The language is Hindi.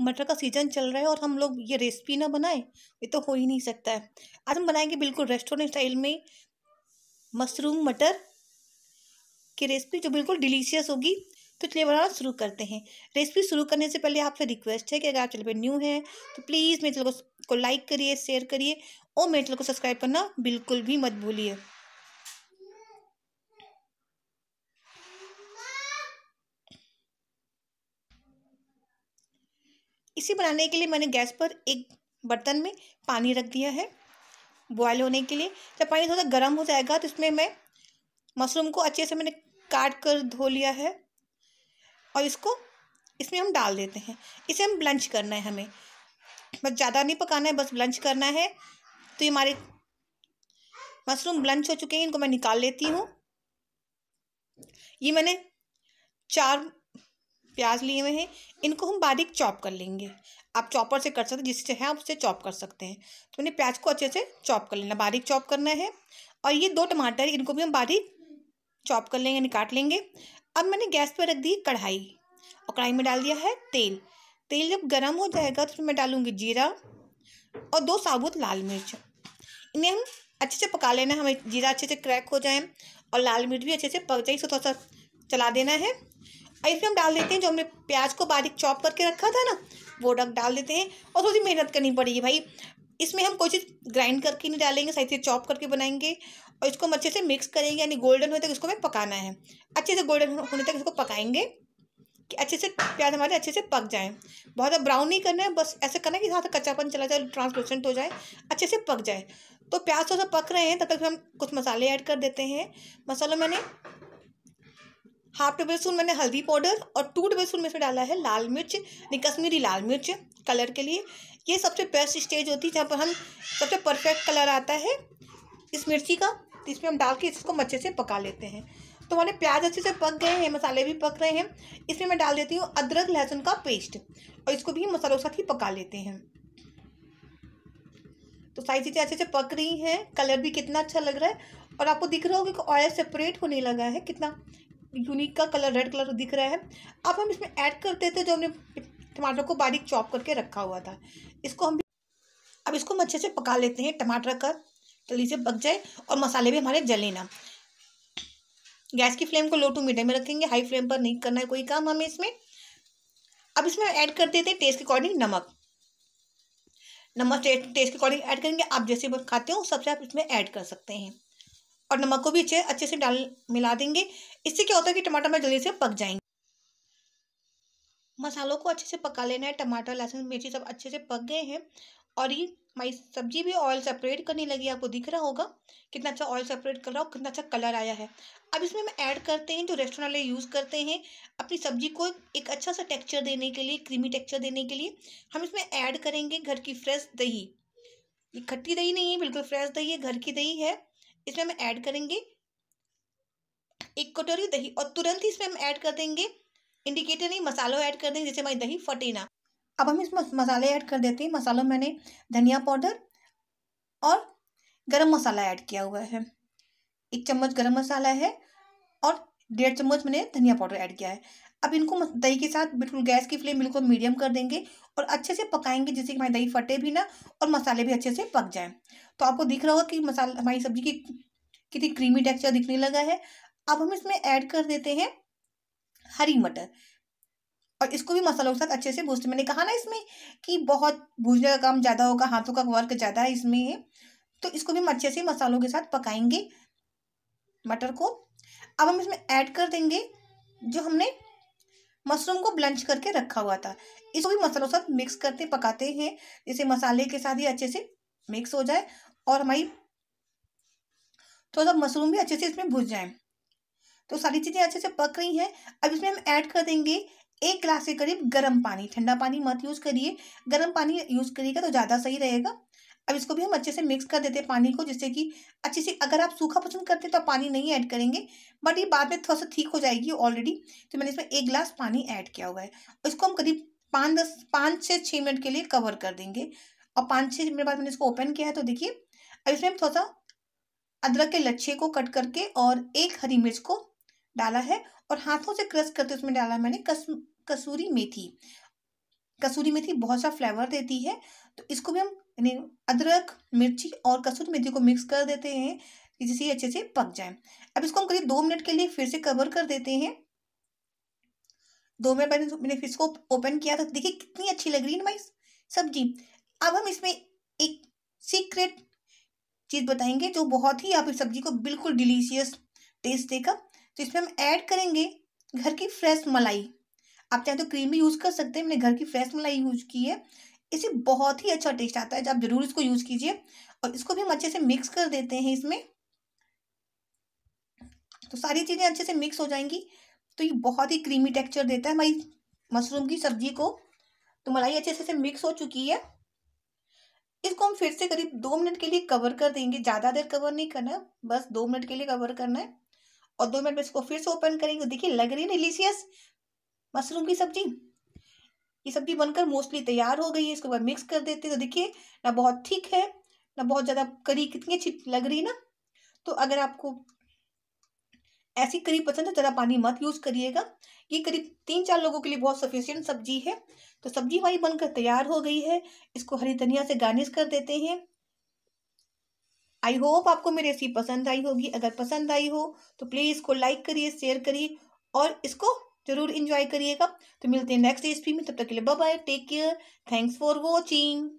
मटर का सीज़न चल रहा है और हम लोग ये रेसिपी ना बनाएं ये तो हो ही नहीं सकता है आज हम बनाएंगे बिल्कुल रेस्टोरेंट स्टाइल में मशरूम मटर की रेसिपी जो बिल्कुल डिलीशियस होगी तो चलिए बनाना शुरू करते हैं रेसिपी शुरू करने से पहले आपसे रिक्वेस्ट है कि अगर आप चैनल पर न्यू हैं तो प्लीज़ मेरे चैनल को लाइक करिए शेयर करिए और मेरे चैनल को सब्सक्राइब करना बिल्कुल भी मत भूलिए इसे बनाने के लिए मैंने गैस पर एक बर्तन में पानी रख दिया है बॉयल होने के लिए जब पानी थोड़ा गर्म हो जाएगा तो इसमें मैं मशरूम को अच्छे से मैंने काट कर धो लिया है और इसको इसमें हम डाल देते हैं इसे हम ब्लंच करना है हमें बस ज़्यादा नहीं पकाना है बस ब्लंच करना है तो ये हमारे मशरूम ब्लंच हो चुके हैं इनको मैं निकाल लेती हूँ ये मैंने चार प्याज लिए हुए हैं इनको हम बारीक चॉप कर लेंगे आप चॉपर से कर सकते हैं जिससे है आप उससे चॉप कर सकते हैं तो मैंने प्याज को अच्छे से चॉप कर लेना बारीक चॉप करना है और ये दो टमाटर इनको भी हम बारीक चॉप कर लेंगे निकाट लेंगे अब मैंने गैस पर रख दी कढ़ाई और कढ़ाई में डाल दिया है तेल तेल जब गर्म हो जाएगा तो फिर मैं डालूँगी जीरा और दो साबुत लाल मिर्च इन्हें हम अच्छे से पका लेना हमें जीरा अच्छे से क्रैक हो जाए और लाल मिर्च भी अच्छे से पक जाए इसको थोड़ा सा चला देना है और इसमें हम डाल देते हैं जो हमने प्याज को बारीक चॉप करके रखा था ना वो डक डाल देते हैं और थोड़ी मेहनत करनी पड़ेगी भाई इसमें हम कोई चीज़ ग्राइंड करके नहीं डालेंगे सही से चॉप करके बनाएंगे और इसको हम अच्छे से मिक्स करेंगे यानी गोल्डन होने तक इसको हमें पकाना है अच्छे से गोल्डन होने तक इसको पकाएंगे कि अच्छे से प्याज हमारे अच्छे से पक जाए बहुत ज़्यादा ब्राउन नहीं करना है बस ऐसे करना है कि जहाँ तक कच्चापन चला जाए ट्रांसलूसेंट हो जाए अच्छे से पक जाए तो प्याज थोड़ा पक रहे हैं तब तक हम कुछ मसाले ऐड कर देते हैं मसालों मैंने हाफ टेबल स्पून मैंने हल्दी पाउडर और टू टेबल स्पून में इसमें डाला है लाल मिर्च यानी कश्मीरी लाल मिर्च कलर के लिए ये सबसे बेस्ट स्टेज होती है जहाँ पर हम सबसे परफेक्ट कलर आता है इस मिर्ची का इसमें हम डाल के इसको अच्छे से पका लेते हैं तो हमारे प्याज अच्छे से पक गए हैं मसाले भी पक रहे हैं इसमें मैं डाल देती हूँ अदरक लहसुन का पेस्ट और इसको भी मसालों के साथ ही पका लेते हैं तो सारी चीज़ें अच्छे से पक रही हैं कलर भी कितना अच्छा लग रहा है और आपको दिख रहा होगा कि ऑयल सेपरेट होने लगा है कितना यूनिक का कलर रेड कलर दिख रहा है अब हम इसमें ऐड करते थे जो हमने टमाटर को बारीक चॉप करके रखा हुआ था इसको हम अब इसको हम अच्छे से पका लेते हैं टमाटर का जल्दी से पक जाए और मसाले भी हमारे जले ना गैस की फ्लेम को लो टू मीडियम में रखेंगे हाई फ्लेम पर नहीं करना है कोई काम हमें इसमें अब इसमें ऐड कर देते हैं टेस्ट के अकॉर्डिंग नमक नमक टेस्ट के अकॉर्डिंग ऐड करेंगे आप जैसे खाते हो सबसे आप इसमें ऐड कर सकते हैं और नमक को भी अच्छे अच्छे से डाल मिला देंगे इससे क्या होता है कि टमाटर में जल्दी से पक जाएंगे मसालों को अच्छे से पका लेना है टमाटर लहसुन मिर्ची सब अच्छे से पक गए हैं और ये हमारी सब्जी भी ऑयल सेपरेट करने लगी आपको दिख रहा होगा कितना अच्छा ऑयल सेपरेट कर रहा हो कितना अच्छा कलर आया है अब इसमें हम ऐड करते हैं जो रेस्टोरेंट वाले यूज़ करते हैं अपनी सब्जी को एक अच्छा सा टेक्सचर देने के लिए क्रीमी टेक्सचर देने के लिए हम इसमें ऐड करेंगे घर की फ्रेश दही ये खट्टी दही नहीं है बिल्कुल फ्रेश दही है घर की दही है इसमें हम ऐड करेंगे एक कटोरी दही और तुरंत ही इसमें हम ऐड कर देंगे इंडिकेटर नहीं मसालों ऐड कर देंगे जैसे हमारी दही फटे ना अब हम इसमें मसाले ऐड कर देते हैं मसालों मैंने धनिया पाउडर और गरम मसाला ऐड किया हुआ है एक चम्मच गरम मसाला है और डेढ़ चम्मच मैंने धनिया पाउडर ऐड किया है अब इनको दही के साथ बिल्कुल गैस की फ्लेम बिल्कुल मीडियम कर देंगे और अच्छे से पकाएंगे जिससे कि हमारी दही फटे भी ना और मसाले भी अच्छे से पक जाएं तो आपको दिख रहा होगा कि मसाला हमारी सब्जी की कितनी क्रीमी टेक्सचर दिखने लगा है अब हम इसमें ऐड कर देते हैं हरी मटर और इसको भी मसालों के साथ अच्छे से भूजते मैंने कहा ना इसमें कि बहुत भूजने का काम ज़्यादा होगा हाथों का वर्क ज़्यादा है इसमें तो इसको भी हम अच्छे से मसालों के साथ पकाएंगे मटर को अब हम इसमें ऐड कर देंगे जो हमने मशरूम को ब्लंच करके रखा हुआ था इसको भी मसालों के साथ मिक्स करते पकाते हैं जैसे मसाले के साथ ही अच्छे से मिक्स हो जाए और हमारी थोड़ा सा मशरूम भी अच्छे से इसमें भुज जाए तो सारी चीज़ें अच्छे से पक रही हैं अब इसमें हम ऐड कर देंगे एक गिलास के करीब गर्म पानी ठंडा पानी मत यूज़ करिए गर्म पानी यूज़ करिएगा तो ज़्यादा सही रहेगा अब इसको भी हम अच्छे से मिक्स कर देते हैं पानी को जिससे कि अच्छे से अगर आप सूखा पसंद करते हैं तो आप पानी नहीं ऐड करेंगे बट ये बाद में थोड़ा सा ठीक हो जाएगी ऑलरेडी तो मैंने इसमें एक गिलास पानी ऐड किया हुआ है इसको हम करीब पाँच दस पाँच से छः मिनट के लिए कवर कर देंगे और पाँच छः मिनट बाद मैंने इसको ओपन किया है तो देखिए अब इसमें थोड़ा सा अदरक के लच्छे को कट करके और एक हरी मिर्च को डाला है और हाथों से क्रश करते उसमें डाला मैंने कस कसूरी मेथी कसूरी मेथी बहुत सा फ्लेवर देती है तो इसको भी हम यानी अदरक मिर्ची और कसूरी मेथी को मिक्स कर देते हैं जिससे अच्छे से पक जाए अब इसको हम करीब दो मिनट के लिए फिर से कवर कर देते हैं दो मिनट पहले मैंने फिर इसको ओपन किया था देखिए कितनी अच्छी लग रही है ना भाई सब्जी अब हम इसमें एक सीक्रेट चीज़ बताएंगे जो बहुत ही आप इस सब्जी को बिल्कुल डिलीशियस टेस्ट देगा तो इसमें हम ऐड करेंगे घर की फ्रेश मलाई आप चाहे तो क्रीम भी यूज़ कर सकते हैं मैंने घर की फ्रेश मलाई यूज़ की है इसे बहुत ही अच्छा टेस्ट आता है आप ज़रूर इसको यूज़ कीजिए और इसको भी हम अच्छे से मिक्स कर देते हैं इसमें तो सारी चीज़ें अच्छे से मिक्स हो जाएंगी तो ये बहुत ही क्रीमी टेक्सचर देता है हमारी मशरूम की सब्जी को तो मलाई अच्छे से मिक्स हो चुकी है इसको हम फिर से करीब दो मिनट के लिए कवर कर देंगे ज़्यादा देर कवर नहीं करना बस दो मिनट के लिए कवर करना है और दो मिनट में इसको फिर से ओपन करेंगे देखिए लग रही है डिलीशियस मशरूम की सब्जी ये सब्जी बनकर मोस्टली तैयार हो गई है इसको मिक्स कर देते हैं तो देखिए ना बहुत ठीक है ना बहुत ज़्यादा करी कितनी अच्छी लग रही है ना तो अगर आपको ऐसी करीब पसंद है ज़्यादा पानी मत यूज़ करिएगा ये करीब तीन चार लोगों के लिए बहुत सफिशियंट सब्जी है तो सब्जी हमारी बनकर तैयार हो गई है इसको हरी धनिया से गार्निश कर देते हैं आई होप आपको मेरी रेसिपी पसंद आई होगी अगर पसंद आई हो तो प्लीज़ इसको लाइक करिए शेयर करिए और इसको ज़रूर इंजॉय करिएगा तो मिलते हैं नेक्स्ट रेसिपी में तब तक के लिए bye take care thanks for watching